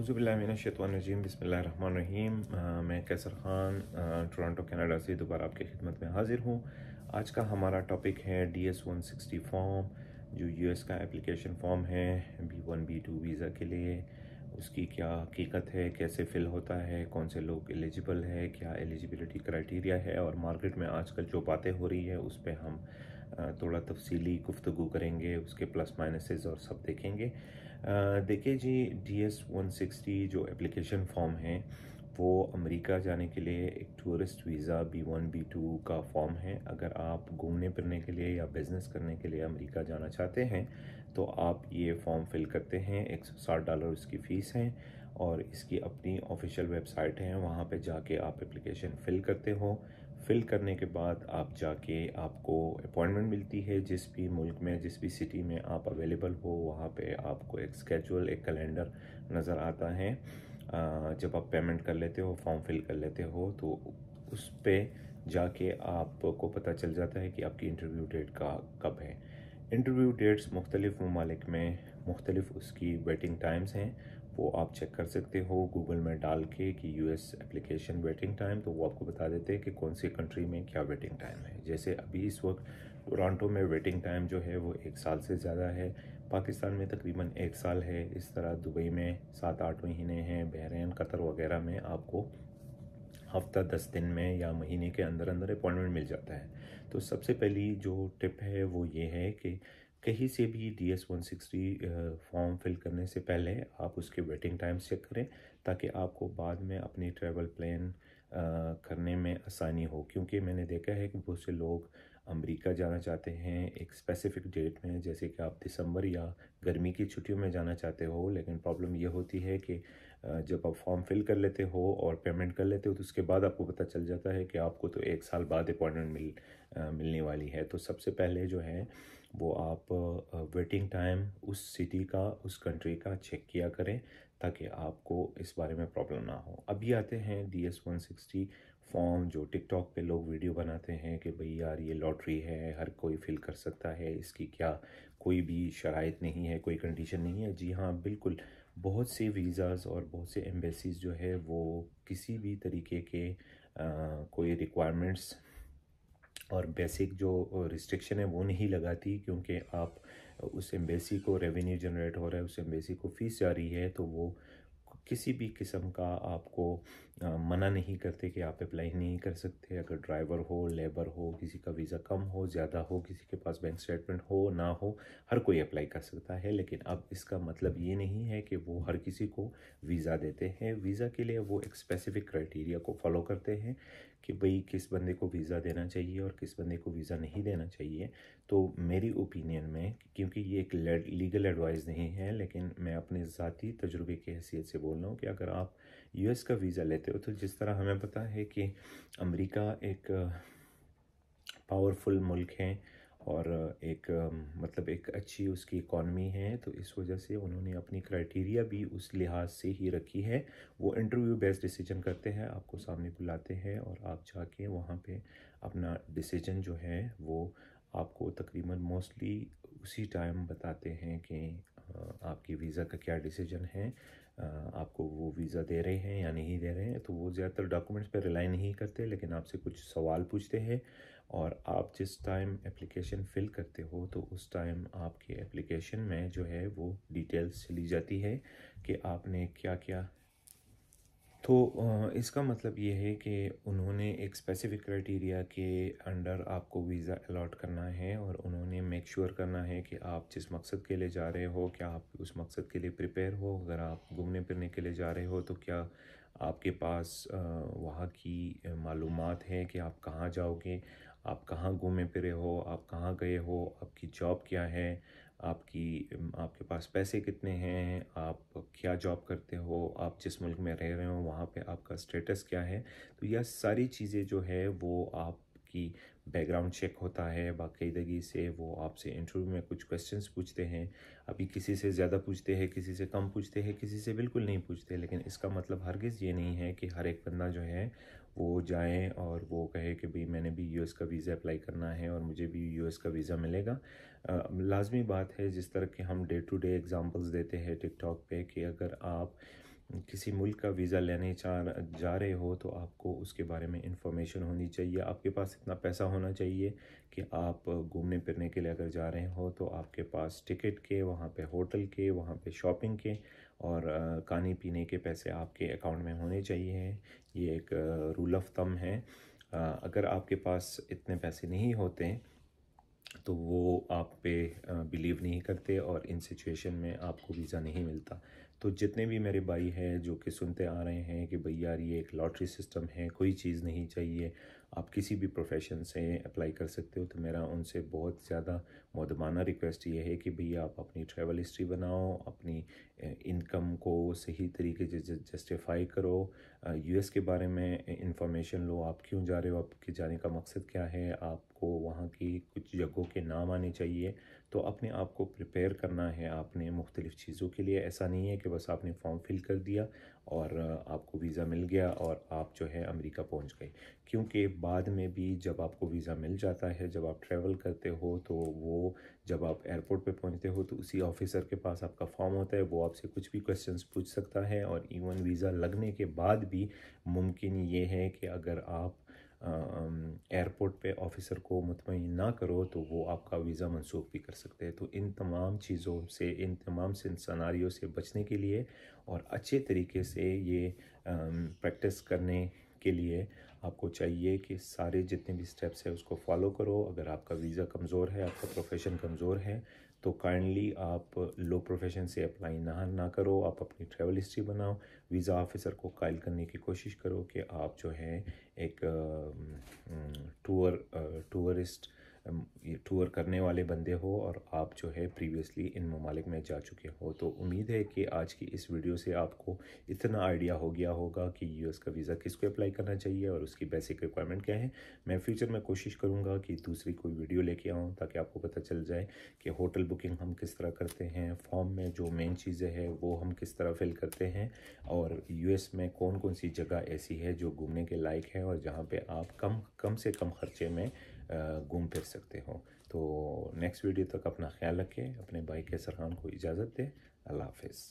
अज़ुबिल्लाशतवानजीम बसमीम मैं कैसर Khan Toronto Canada से दोबारा आपकी खिदमत में हाज़िर हूँ आज का हमारा टॉपिक है D S one sixty form जो यू एस का एप्लीकेशन फॉर्म है B one B two visa के लिए उसकी क्या हकीकत है कैसे फ़िल होता है कौन से लोग एलिजिबल है क्या एलिजिबिलिटी क्राइटेरिया है और मार्केट में आजकल जो बातें हो रही है उस पर हम थोड़ा तफसीली गुफ्तु करेंगे उसके प्लस माइनसेस और सब देखेंगे देखिए जी डी एस वन सिक्सटी जो एप्लीकेशन फॉर्म है वो अमेरिका जाने के लिए एक tourist visa B one B two का फॉर्म है अगर आप घूमने फिरने के लिए या बिज़नेस करने के लिए अमेरिका जाना चाहते हैं तो आप ये फॉर्म फिल करते हैं एक सौ साठ डॉलर उसकी फ़ीस है और इसकी अपनी ऑफिशियल वेबसाइट है वहाँ पे जाके आप एप्लीकेशन फ़िल करते हो फिल करने के बाद आप जाके आपको अपॉइंटमेंट मिलती है जिस भी मुल्क में जिस भी सिटी में आप अवेलेबल हो वहाँ पे आपको एक स्केजुअल एक कैलेंडर नज़र आता है जब आप पेमेंट कर लेते हो फॉर्म फिल कर लेते हो तो उस पर जाके आपको पता चल जाता है कि आपकी इंटरव्यू डेट का कब है इंटरव्यू डेट्स मुख्तलिफ़ ममालिक में मुख्तलिफ़ उसकी वेटिंग टाइम्स हैं वो आप चेक कर सकते हो गूगल में डाल के कि यूएस एप्लीकेशन वेटिंग टाइम तो वो आपको बता देते हैं कि कौन सी कंट्री में क्या वेटिंग टाइम है जैसे अभी इस वक्त टोरंटो में वेटिंग टाइम जो है वो एक साल से ज़्यादा है पाकिस्तान में तकरीबन एक साल है इस तरह दुबई में सात आठ महीने हैं बहरीन कतर वगैरह में आपको हफ्ता दस दिन में या महीने के अंदर अंदर अपॉइंटमेंट मिल जाता है तो सबसे पहली जो टिप है वो ये है कि कहीं से भी D S one sixty form fill करने से पहले आप उसके वेटिंग टाइम चेक करें ताकि आपको बाद में अपनी ट्रैवल प्लान करने में आसानी हो क्योंकि मैंने देखा है कि बहुत से लोग अमेरिका जाना चाहते हैं एक स्पेसिफिक डेट में जैसे कि आप दिसंबर या गर्मी की छुट्टियों में जाना चाहते हो लेकिन प्रॉब्लम यह होती है कि जब आप फॉर्म फिल कर लेते हो और पेमेंट कर लेते हो तो उसके बाद आपको पता चल जाता है कि आपको तो एक साल बाद अपॉइंटमेंट मिल मिलने वाली है तो सबसे पहले जो है वो आप वेटिंग टाइम उस सिटी का उस कंट्री का चेक किया करें ताकि आपको इस बारे में प्रॉब्लम ना हो अभी आते हैं D S one sixty form जो टिकटॉक पे लोग वीडियो बनाते हैं कि भई यार ये लॉटरी है हर कोई फिल कर सकता है इसकी क्या कोई भी शराइत नहीं है कोई कंडीशन नहीं है जी हाँ बिल्कुल बहुत से वीज़ाज़ और बहुत से एम्बेसीज़ जो है वो किसी भी तरीके के आ, कोई रिक्वायरमेंट्स और बेसिक जो रिस्ट्रिक्शन है वो नहीं लगाती क्योंकि आप उस एम्बेसी को रेवेन्यू जनरेट हो रहा है उस एम्बेसी को फ़ीस जा रही है तो वो किसी भी किस्म का आपको मना नहीं करते कि आप अप्लाई नहीं कर सकते अगर ड्राइवर हो लेबर हो किसी का वीज़ा कम हो ज़्यादा हो किसी के पास बैंक स्टेटमेंट हो ना हो हर कोई अप्लाई कर सकता है लेकिन अब इसका मतलब ये नहीं है कि वो हर किसी को वीज़ा देते हैं वीज़ा के लिए वो एक स्पेसिफिक क्राइटेरिया को फॉलो करते हैं कि भाई किस बंदे को वीज़ा देना चाहिए और किस बंदे को वीज़ा नहीं देना चाहिए तो मेरी ओपिनियन में क्योंकि ये एक लीगल एडवाइस नहीं है लेकिन मैं अपने ज़ाती तजुर्बे की हैसियत से बोल रहा हूँ कि अगर आप यूएस का वीज़ा लेते हो तो जिस तरह हमें पता है कि अमेरिका एक पावरफुल मुल्क है और एक मतलब एक अच्छी उसकी इकॉनमी है तो इस वजह से उन्होंने अपनी क्राइटेरिया भी उस लिहाज से ही रखी है वो इंटरव्यू बेस्ड डिसीजन करते हैं आपको सामने बुलाते हैं और आप जाके वहाँ पे अपना डिसीजन जो है वो आपको तकरीबन मोस्टली उसी टाइम बताते हैं कि आपकी वीज़ा का क्या डिसीजन है आपको वो वीज़ा दे रहे हैं या नहीं दे रहे हैं तो वो ज़्यादातर डॉक्यूमेंट्स पर रिलाई नहीं करते लेकिन आपसे कुछ सवाल पूछते हैं और आप जिस टाइम एप्लीकेशन फिल करते हो तो उस टाइम आपके एप्लीकेशन में जो है वो डिटेल्स चली जाती है कि आपने क्या क्या तो इसका मतलब ये है कि उन्होंने एक स्पेसिफिक क्राइटेरिया के अंडर आपको वीज़ा अलाट करना है और उन्होंने मेक श्योर sure करना है कि आप जिस मकसद के लिए जा रहे हो क्या आप उस मकसद के लिए प्रिपेयर हो अगर आप घूमने फिरने के लिए जा रहे हो तो क्या आपके पास वहाँ की मालूम है कि आप कहाँ जाओगे आप कहाँ घूमे फिरे हो आप कहाँ गए हो आपकी जॉब क्या है आपकी आपके पास पैसे कितने हैं आप क्या जॉब करते हो आप जिस मुल्क में रह रहे हो वहाँ पे आपका स्टेटस क्या है तो यह सारी चीज़ें जो है वो आपकी बैकग्राउंड चेक होता है बाकायदगी से वो आपसे इंटरव्यू में कुछ क्वेश्चंस पूछते हैं अभी किसी से ज़्यादा पूछते हैं किसी से कम पूछते हैं किसी से बिल्कुल नहीं पूछते लेकिन इसका मतलब हरगिज़ ये नहीं है कि हर एक बंदा जो है वो जाए और वो कहे कि भाई मैंने भी यूएस का वीज़ा अप्लाई करना है और मुझे भी यूएस का वीज़ा मिलेगा लाजमी बात है जिस तरह के हम डे टू डे एग्ज़ाम्पल्स देते हैं टिकटॉक पे कि अगर आप किसी मुल्क का वीज़ा लेने चाह जा रहे हो तो आपको उसके बारे में इंफॉर्मेशन होनी चाहिए आपके पास इतना पैसा होना चाहिए कि आप घूमने फिरने के लिए अगर जा रहे हो तो आपके पास टिकट के वहाँ पे होटल के वहाँ पे शॉपिंग के और खाने पीने के पैसे आपके अकाउंट में होने चाहिए ये एक रूल ऑफ थम है अगर आपके पास इतने पैसे नहीं होते तो वो आप पे बिलीव नहीं करते और इन सिचुएशन में आपको वीज़ा नहीं मिलता तो जितने भी मेरे भाई हैं जो कि सुनते आ रहे हैं कि भाई यार ये एक लॉटरी सिस्टम है कोई चीज़ नहीं चाहिए आप किसी भी प्रोफेशन से अप्लाई कर सकते हो तो मेरा उनसे बहुत ज़्यादा मदमाना रिक्वेस्ट ये है कि भैया आप अपनी ट्रैवल हिस्ट्री बनाओ अपनी इनकम को सही तरीके से जस्टिफाई करो यूएस के बारे में इंफॉर्मेशन लो आप क्यों जा रहे हो आपके जाने का मकसद क्या है आपको वहाँ की कुछ जगहों के नाम आने चाहिए तो अपने आप को प्रिपेयर करना है आपने मुख्तलिफ़ चीज़ों के लिए ऐसा नहीं है कि बस आपने फॉर्म फिल कर दिया और आपको वीज़ा मिल गया और आप जो है अमेरिका पहुंच गए क्योंकि बाद में भी जब आपको वीज़ा मिल जाता है जब आप ट्रैवल करते हो तो वो जब आप एयरपोर्ट पे पहुंचते हो तो उसी ऑफिसर के पास आपका फॉर्म होता है वो आपसे कुछ भी क्वेश्चंस पूछ सकता है और इवन वीज़ा लगने के बाद भी मुमकिन ये है कि अगर आप एयरपोर्ट पे ऑफिसर को मुतमिन ना करो तो वो आपका वीज़ा मनसूख भी कर सकते हैं तो इन तमाम चीज़ों से इन तमाम सनारियों से बचने के लिए और अच्छे तरीके से ये प्रैक्टिस करने के लिए आपको चाहिए कि सारे जितने भी स्टेप्स हैं उसको फॉलो करो अगर आपका वीज़ा कमज़ोर है आपका प्रोफेशन कमज़ोर है तो काइंडली आप लो प्रोफेशन से अप्लाई ना ना करो आप अपनी ट्रैवल हिस्ट्री बनाओ वीज़ा ऑफिसर को कायल करने की कोशिश करो कि आप जो हैं एक टूर टूरिस्ट टूर करने वाले बंदे हो और आप जो है प्रीवियसली इन ममालिक में जा चुके हो तो उम्मीद है कि आज की इस वीडियो से आपको इतना आइडिया हो गया होगा कि यूएस का वीज़ा किसको अप्लाई करना चाहिए और उसकी बेसिक रिक्वायरमेंट क्या है मैं फ्यूचर में कोशिश करूँगा कि दूसरी कोई वीडियो लेके आऊँ ताकि आपको पता चल जाए कि होटल बुकिंग हम किस तरह करते हैं फॉर्म में जो मेन चीज़ें हैं वो हम किस तरह फिल करते हैं और यू में कौन कौन सी जगह ऐसी है जो घूमने के लायक है और जहाँ पर आप कम कम से कम खर्चे में घूम फिर सकते हो तो नेक्स्ट वीडियो तक अपना ख्याल रखें अपने भाई के सरहान को इजाज़त दें अल्लाह हाफिज़